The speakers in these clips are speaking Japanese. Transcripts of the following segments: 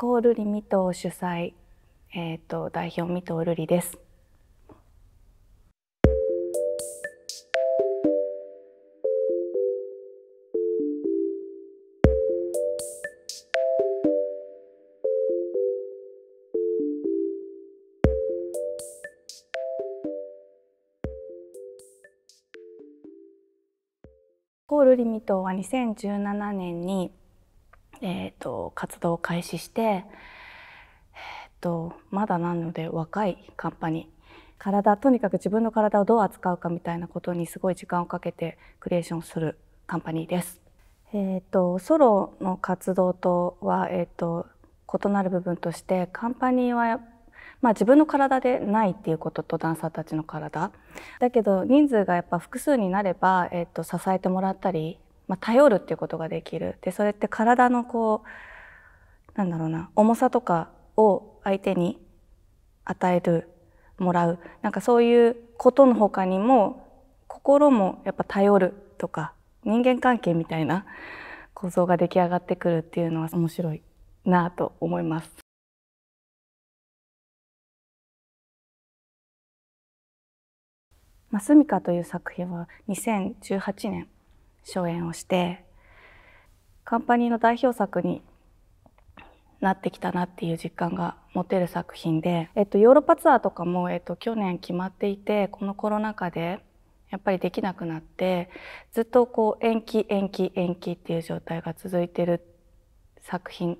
コールリミト主催、えーと、代表ミトルリです。コールリミットは2017年にえーと、活動を開始して、えーと、まだなので若いカンパニー体とにかく自分の体をどう扱うかみたいなことにすごい時間をかけてクリエーションするカンパニーです。えーと、とソロの活動とは、えー、と異なる部分としてカンパニーはまあ、自分の体でないっていうこととダンサーたちの体だけど人数がやっぱ複数になれば、えー、と支えてもらったりまあ、頼るっていうことができるでそれって体のこうなんだろうな重さとかを相手に与えるもらうなんかそういうことの他にも心もやっぱ頼るとか人間関係みたいな構造が出来上がってくるっていうのは面白いなと思います。まあ、スミカという作品は2018年初演をしてカンパニーの代表作になってきたなっていう実感が持てる作品で、えっと、ヨーロッパツアーとかも、えっと、去年決まっていてこのコロナ禍でやっぱりできなくなってずっとこう延期延期延期っていう状態が続いてる作品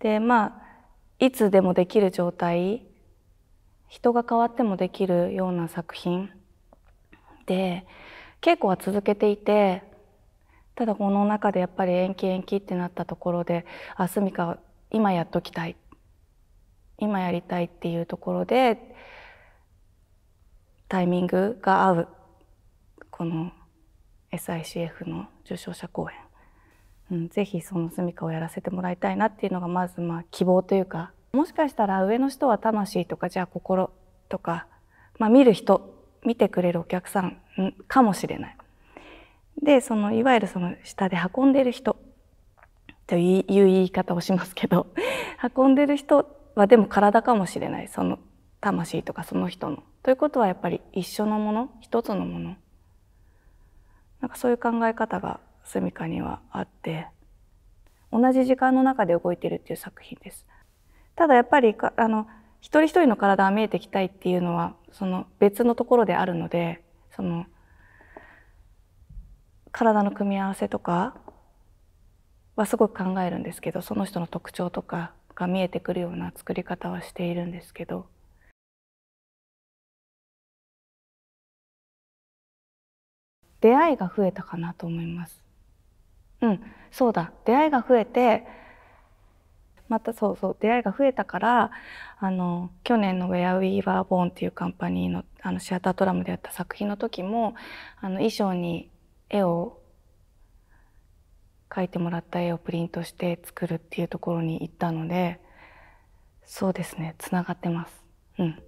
でまあいつでもできる状態人が変わってもできるような作品で稽古は続けていてただこの中でやっぱり延期延期ってなったところで「あすみか今やっときたい」今やりたいっていうところでタイミングが合うこの SICF の受賞者公演、うん、ぜひそのすみかをやらせてもらいたいなっていうのがまずまあ希望というかもしかしたら上の人は魂とかじゃあ心とか、まあ、見る人見てくれるお客さんかもしれない。でそのいわゆるその下で運んでる人という言い方をしますけど 運んでる人はでも体かもしれないその魂とかその人の。ということはやっぱり一緒のもの一つのものなんかそういう考え方が住みかにはあって同じ時間の中で動いてるっていう作品です。ただやっぱりあの一人一人の体が見えてきたいっていうのはその別のところであるのでその体の組み合わせとかはすごく考えるんですけどその人の特徴とかが見えてくるような作り方はしているんですけど。出会いが増えたかなと思います。うん、そうだ。出会いが増えて、またそうそう出会いが増えたからあの去年の「Where We Were Born」っていうカンパニーのあのシアタートラムでやった作品の時もあの衣装に絵を描いてもらった絵をプリントして作るっていうところに行ったのでそうですねつながってます。うん